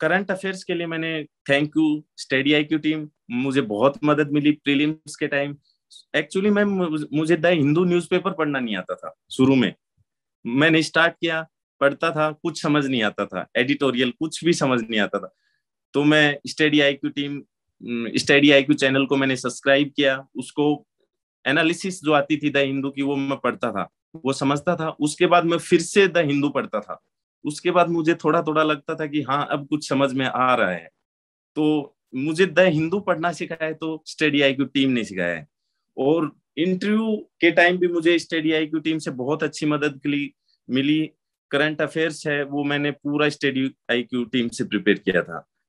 current affairs के लिए मैंने thank you study I team मुझे बहुत मदद मिली प्रीलिम्स के टाइम एक्चुअली मैं मुझे द हिंदू न्यूज़पेपर पढ़ना नहीं आता था शुरू में मैंने स्टार्ट किया पढ़ता था कुछ समझ नहीं आता था एडिटोरियल कुछ भी समझ नहीं आता था तो मैं study I team study I channel को मैंने सब्सक्राइब किया उसको एनालिसिस जो आती थी द हिंदू की वो मैं पढ़ता था वो समझता था उसके बाद मैं फिर से द हिंदू पढ़ता था उसके बाद मुझे थोड़ा थोड़ा लगता था कि हाँ अब कुछ समझ में आ रहा है तो मुझे द हिंदू पढ़ना सिखाया तो स्टडी आई टीम ने सिखाया है और इंटरव्यू के टाइम भी मुझे स्टडी आई टीम से बहुत अच्छी मदद मिली करंट अफेयर्स है वो मैंने पूरा स्टडी आई टीम से प्रिपेयर किया था